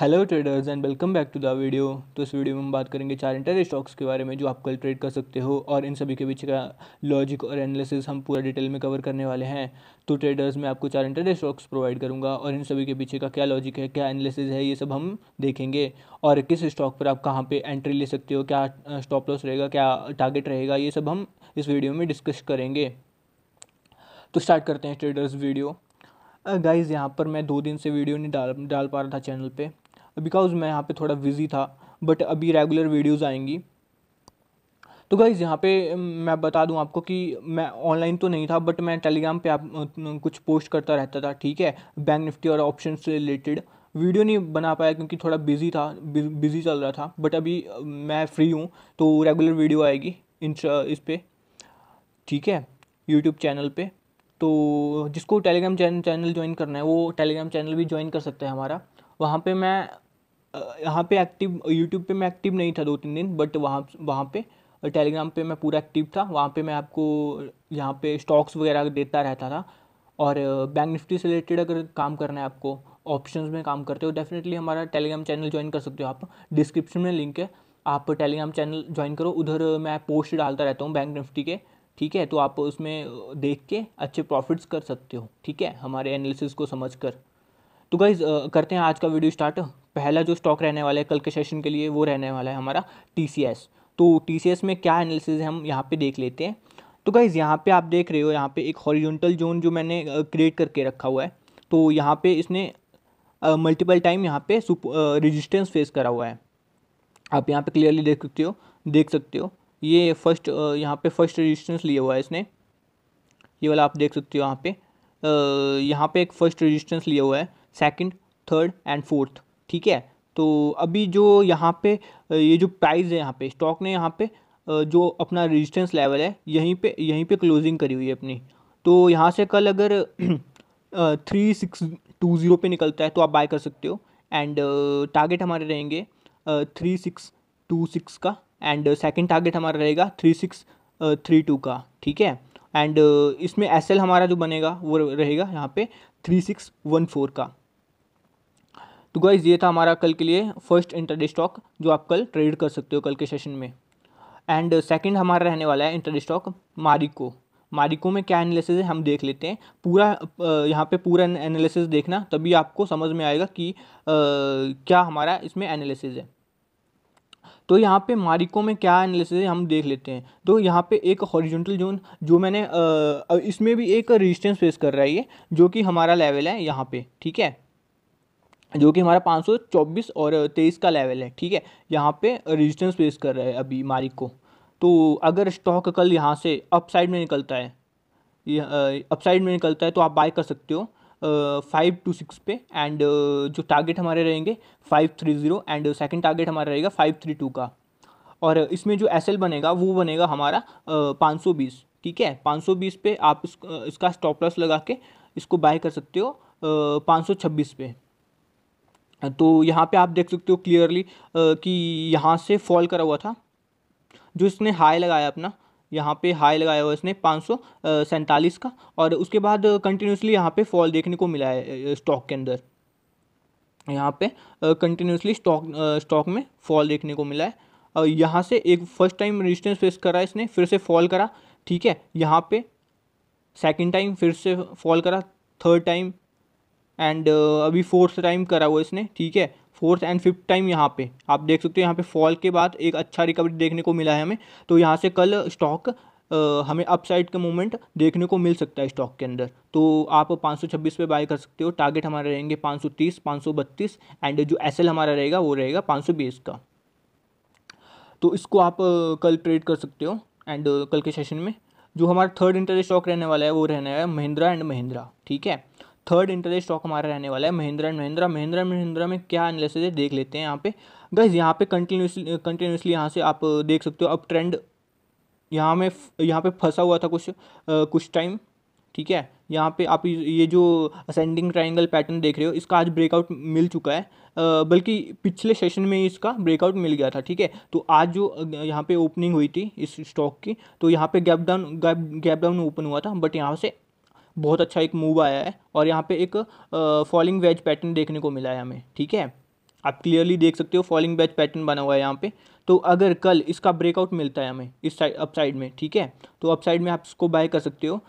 hello traders and welcome back to the video तो इस video में हम बात करेंगे चार इंटर स्टॉक्स के बारे में जो आप कल ट्रेड कर सकते हो और इन सभी के बीच का लॉजिक और एनालिसिस हम पूरा डिटेल में कवर करने वाले हैं तो ट्रेडर्स में आपको चार इंटर स्टॉक्स प्रोवाइड करूंगा और इन सभी के पीछे का क्या लॉजिक है क्या एनालिसिस है ये सब हम देखेंगे और किस स्टॉक पर आप कहाँ पर एंट्री ले सकते हो क्या स्टॉप लॉस रहेगा क्या टारगेट रहेगा ये सब हम इस वीडियो में डिस्कस करेंगे तो स्टार्ट करते हैं ट्रेडर्स वीडियो गाइज़ यहाँ पर मैं दो दिन से वीडियो नहीं डाल डाल पा रहा था चैनल पे बिकॉज़ मैं यहाँ पे थोड़ा बिज़ी था बट अभी रेगुलर वीडियोस आएंगी तो गाइज़ यहाँ पे मैं बता दूँ आपको कि मैं ऑनलाइन तो नहीं था बट मैं टेलीग्राम पे आप कुछ पोस्ट करता रहता था ठीक है बैंक निफ्टी और ऑप्शन से रिलेटेड वीडियो नहीं बना पाया क्योंकि थोड़ा बिजी था बिजी चल रहा था बट अभी मैं फ्री हूँ तो रेगुलर वीडियो आएगी इन इस पर ठीक है यूट्यूब चैनल पे तो जिसको टेलीग्राम चैनल ज्वाइन करना है वो टेलीग्राम चैनल भी ज्वाइन कर सकते हैं हमारा वहाँ पे मैं यहाँ पे एक्टिव यूट्यूब पे मैं एक्टिव नहीं था दो तीन दिन बट वहाँ वहाँ पे टेलीग्राम पे मैं पूरा एक्टिव था वहाँ पे मैं आपको यहाँ पे स्टॉक्स वगैरह देता रहता था और बैंक निफ्टी से रिलेटेड अगर काम करना है आपको ऑप्शंस में काम करते हो डेफिनेटली हमारा टेलीग्राम चैनल ज्वाइन कर सकते हो आप डिस्क्रिप्शन में लिंक है आप टेलीग्राम चैनल ज्वाइन करो उधर मैं पोस्ट डालता रहता हूँ बैंक निफ्टी के ठीक है तो आप उसमें देख के अच्छे प्रॉफिट्स कर सकते हो ठीक है हमारे एनालिसिस को समझ कर तो गाइज़ करते हैं आज का वीडियो स्टार्ट पहला जो स्टॉक रहने वाला है कल के सेशन के लिए वो रहने वाला है हमारा टी तो टी में क्या एनालिसिस हम यहाँ पर देख लेते हैं तो गाइज़ यहाँ पे आप देख रहे हो यहाँ पे एक हॉरिजॉन्टल जोन जो मैंने क्रिएट करके रखा हुआ है तो यहाँ पे इसने मल्टीपल टाइम यहाँ पे रेजिस्टेंस फेस करा हुआ है आप यहाँ पे क्लियरली देख सकते हो देख सकते हो ये फर्स्ट यहाँ पे फर्स्ट रजिस्टेंस लिया हुआ है इसने ये वाला आप देख सकते हो यहाँ पे यहाँ पे एक फर्स्ट रजिस्टेंस लिया हुआ है सेकेंड थर्ड एंड फोर्थ ठीक है तो अभी जो यहाँ पे ये जो प्राइस है यहाँ पे स्टॉक ने यहाँ पे जो अपना रेजिस्टेंस लेवल है यहीं पे यहीं पे क्लोजिंग करी हुई है अपनी तो यहाँ से कल अगर थ्री सिक्स टू ज़ीरो पर निकलता है तो आप बाय कर सकते हो एंड टारगेट हमारे रहेंगे थ्री सिक्स टू सिक्स का एंड सेकेंड टारगेट हमारा रहेगा थ्री सिक्स थ्री टू का ठीक है एंड uh, इसमें एस हमारा जो बनेगा वो रहेगा यहाँ पे थ्री सिक्स वन फोर का तो गाइज़ ये था हमारा कल के लिए फर्स्ट इंटरडे स्टॉक जो आप कल ट्रेड कर सकते हो कल के सेशन में एंड सेकंड हमारा रहने वाला है इंटरडे स्टॉक मारिको मारिको में क्या एनालिसिस है हम देख लेते हैं पूरा यहाँ पे पूरा एनालिसिस देखना तभी आपको समझ में आएगा कि आ, क्या हमारा इसमें एनालिसिस है तो यहाँ पे मारिको में क्या एनालिसिस है हम देख लेते हैं तो यहाँ पे एक हॉरिजेंटल जोन जो मैंने आ, इसमें भी एक रेजिस्टेंस फेस कर रहा है ये जो कि हमारा लेवल है यहाँ पे ठीक है जो कि हमारा 524 और 23 का लेवल है ठीक है यहाँ पे रेजिस्टेंस फेस कर रहा है अभी मारिक को तो अगर स्टॉक कल यहाँ से अपसाइड में निकलता है अपसाइड में निकलता है तो आप बाय कर सकते हो फाइव टू सिक्स पे एंड जो टारगेट हमारे रहेंगे five three zero and second target हमारा रहेगा फाइव थ्री टू का और इसमें जो एस बनेगा वो बनेगा हमारा पाँच सौ बीस ठीक है पाँच सौ बीस पे आप इस, इसका स्टॉप लॉस लगा के इसको बाय कर सकते हो पाँच सौ छब्बीस पे तो यहाँ पे आप देख सकते हो क्लियरली कि यहाँ से फॉल करा हुआ था जो इसने हाई लगाया अपना यहाँ पे हाई लगाया हुआ इसने पाँच का और उसके बाद कंटिन्यूसली यहाँ पे फॉल देखने को मिला है स्टॉक के अंदर यहाँ पे कंटिन्यूसली स्टॉक स्टॉक में फॉल देखने को मिला है और यहाँ से एक फर्स्ट टाइम रेजिस्टेंस फेस करा इसने फिर से फॉल करा ठीक है यहाँ पे सेकंड टाइम फिर से फॉल करा थर्ड टाइम एंड uh, अभी फोर्थ टाइम करा हुआ इसने ठीक है फोर्थ एंड फिफ्थ टाइम यहाँ पे आप देख सकते हो यहाँ पे फॉल के बाद एक अच्छा रिकवरी देखने को मिला है हमें तो यहाँ से कल स्टॉक uh, हमें अपसाइड का मूवमेंट देखने को मिल सकता है स्टॉक के अंदर तो आप 526 पे बाय कर सकते हो टारगेट हमारे रहेंगे 530 532 एंड जो एसएल हमारा रहेगा वो रहेगा 520 का तो इसको आप uh, कल ट्रेड कर सकते हो एंड कल के सेशन में जो हमारा थर्ड इंटरेस्ट स्टॉक रहने वाला है वो रहने वाला है महिंद्रा एंड महिंद्रा ठीक है थर्ड इंटरेस्ट स्टॉक हमारा रहने वाला है महिंद्रा एंड महिंद्रा महिंद्रा एंड महिंद्रा में क्या एनालिसिस है देख लेते हैं यहाँ पे गज यहाँ पे कंटिन्यूसली कंटिन्यूसली यहाँ से आप देख सकते हो अब ट्रेंड यहाँ में यहाँ पे फंसा हुआ था कुछ आ, कुछ टाइम ठीक है यहाँ पे आप ये जो असेंडिंग ट्राइंगल पैटर्न देख रहे हो इसका आज ब्रेकआउट मिल चुका है बल्कि पिछले सेशन में ही इसका ब्रेकआउट मिल गया था ठीक है तो आज जो यहाँ पे ओपनिंग हुई थी इस स्टॉक की तो यहाँ पे gap down gap gap down open हुआ था बट यहाँ से बहुत अच्छा एक मूव आया है और यहाँ पे एक फॉलिंग वेज पैटर्न देखने को मिला है हमें ठीक है आप क्लियरली देख सकते हो फॉलिंग वेज पैटर्न बना हुआ है यहाँ पे तो अगर कल इसका ब्रेकआउट मिलता है हमें इस साइड अपसाइड में ठीक है तो अपसाइड में आप इसको बाय कर सकते हो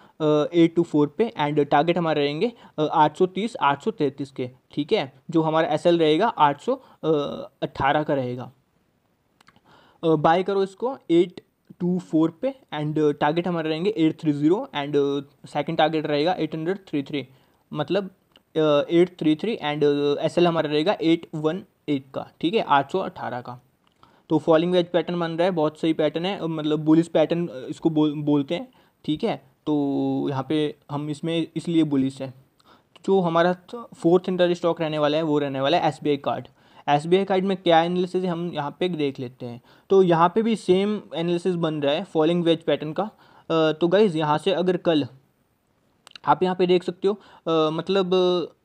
एट टू फोर पे एंड टारगेट हमारे रहेंगे आठ सौ तीस आठ सौ तैंतीस के ठीक है जो हमारा एस एल रहेगा आठ सौ अट्ठारह का रहेगा बाय करो इसको एट टू फोर पे एंड टारगेट हमारे रहेंगे eight three zero and second target रहेगा एट हंड्रेड थ्री थ्री मतलब eight three three and S L हमारा रहेगा एट वन एट का ठीक है आठ सौ अठारह का तो फॉलिंग वेज पैटर्न बन रहा है बहुत सही पैटर्न है मतलब बुलिस पैटर्न uh, इसको बोल बोलते हैं ठीक है तो यहाँ पे हम इसमें इसलिए बुलिस है जो हमारा फोर्थ इंटर स्टॉक रहने वाला है वो रहने वाला है S card S B I card में क्या एनालिसिस हम यहाँ पे देख लेते हैं तो यहाँ पे भी सेम एनालिसिस बन रहा है फॉलिंग वेज पैटर्न का तो गाइज़ यहाँ से अगर कल आप यहाँ पे देख सकते हो आ, मतलब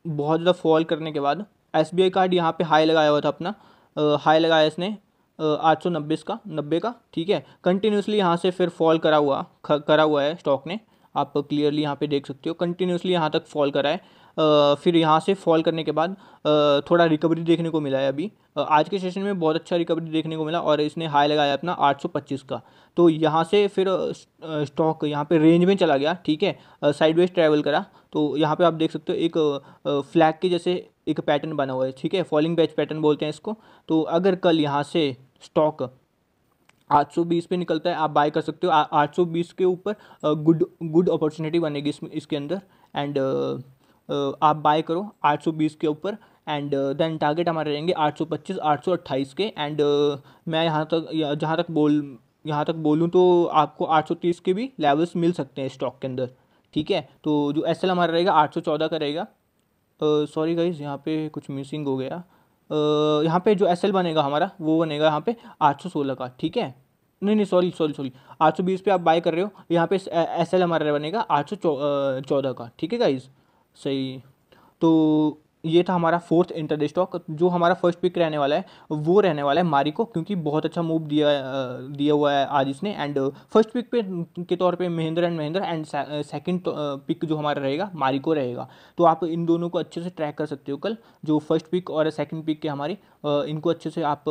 बहुत ज़्यादा फॉल करने के बाद एस बी आई कार्ड यहाँ पे हाई लगाया हुआ था अपना हाई लगाया इसने आठ सौ नब्बे का नब्बे का ठीक है कंटिन्यूसली यहाँ से फिर फॉल करा हुआ करा हुआ है स्टॉक ने आप क्लियरली यहाँ पे देख सकते हो कंटिन्यूसली यहाँ तक फॉल करा है फिर यहाँ से फॉल करने के बाद थोड़ा रिकवरी देखने को मिला है अभी आज के सेशन में बहुत अच्छा रिकवरी देखने को मिला और इसने हाई लगाया अपना 825 का तो यहाँ से फिर स्टॉक यहाँ पे रेंज में चला गया ठीक है साइडवेज ट्रैवल करा तो यहाँ पे आप देख सकते हो एक फ्लैग के जैसे एक पैटर्न बना हुआ है ठीक है फॉलिंग बैच पैटर्न बोलते हैं इसको तो अगर कल यहाँ से स्टॉक 820 पे निकलता है आप बाय कर सकते हो 820 के ऊपर गुड गुड अपॉर्चुनिटी बनेगी इसमें इसके अंदर एंड आप बाय करो 820 के ऊपर एंड देन टारगेट हमारे रहेंगे 825 828 के एंड मैं यहाँ तक जहाँ तक बोल यहाँ तक बोलूँ तो आपको 830 के भी लेवल्स मिल सकते हैं स्टॉक के अंदर ठीक है तो जो एस एल हमारा रहेगा 814 का रहेगा सॉरी गाइज यहाँ पे कुछ मिसिंग हो गया uh, यहाँ पे जो एस एल बनेगा हमारा वो बनेगा यहाँ पे 816 का ठीक है नहीं नहीं सॉरी सॉरी सॉरी 820 पे आप बाय कर रहे हो यहाँ पे एस एल हमारा बनेगा 814 का ठीक है गाइज़ सही तो ये था हमारा फोर्थ इंटर स्टॉक जो हमारा फर्स्ट पिक रहने वाला है वो रहने वाला है मारिको क्योंकि बहुत अच्छा मूव दिया दिया हुआ है आज इसने एंड फर्स्ट पिक पे के तौर पे Mahindra and Mahindra and second pick जो हमारा रहेगा मारिको रहेगा तो आप इन दोनों को अच्छे से ट्रैक कर सकते हो कल जो फर्स्ट पिक और सेकेंड पिक के हमारी इनको अच्छे से आप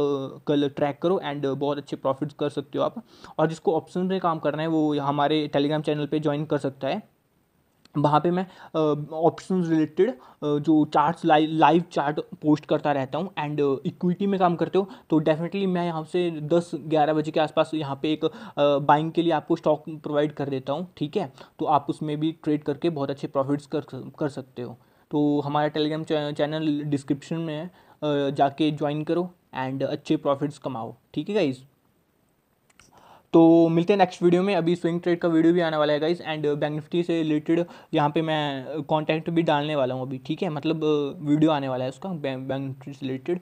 कल ट्रैक करो एंड बहुत अच्छे प्रॉफिट कर सकते हो आप और जिसको ऑप्शन में काम करना है वो हमारे टेलीग्राम चैनल पर ज्वाइन कर सकता है वहाँ पे मैं ऑप्शन रिलेटेड जो charts live live chart post करता रहता हूँ एंड इक्विटी में काम करते हो तो डेफिनेटली मैं यहाँ से दस ग्यारह बजे के आसपास यहाँ पे एक बाइंग के लिए आपको स्टॉक प्रोवाइड कर देता हूँ ठीक है तो आप उसमें भी ट्रेड करके बहुत अच्छे प्रॉफिट्स कर कर सकते हो तो हमारा टेलीग्राम चैनल डिस्क्रिप्शन में है जाके ज्वाइन करो एंड अच्छे प्रॉफिट्स कमाओ ठीक है गाइज़ तो मिलते हैं नेक्स्ट वीडियो में अभी स्विंग ट्रेड का वीडियो भी आने वाला है गाइज एंड बैंक निफ्टी से रिलेटेड यहाँ पे मैं कॉन्टैक्ट uh, भी डालने वाला हूँ अभी ठीक है मतलब वीडियो uh, आने वाला है उसका बैंक निफ्टी से रिलेटेड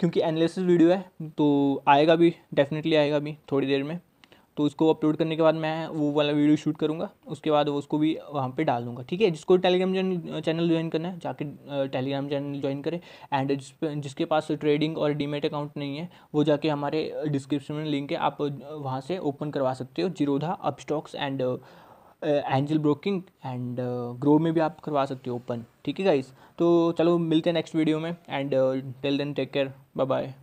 क्योंकि एनालिसिस वीडियो है तो आएगा भी डेफिनेटली आएगा भी थोड़ी देर में तो उसको अपलोड करने के बाद मैं वो वाला वीडियो शूट करूँगा उसके बाद उसको भी वहाँ पे डाल दूँगा ठीक है जिसको टेलीग्राम चैनल ज्वाइन करना है जाके टेलीग्राम चैनल ज्वाइन करें एंड जिस जिसके पास ट्रेडिंग और डीमेट अकाउंट नहीं है वो जाके हमारे डिस्क्रिप्शन में लिंक है आप वहाँ से ओपन करवा सकते हो जीरोधा अपस्टॉक्स एंड एंजल ब्रोकिंग एंड ग्रो में भी आप करवा सकते हो ओपन ठीक है गाइस तो चलो मिलते हैं नेक्स्ट वीडियो में and till then take care bye bye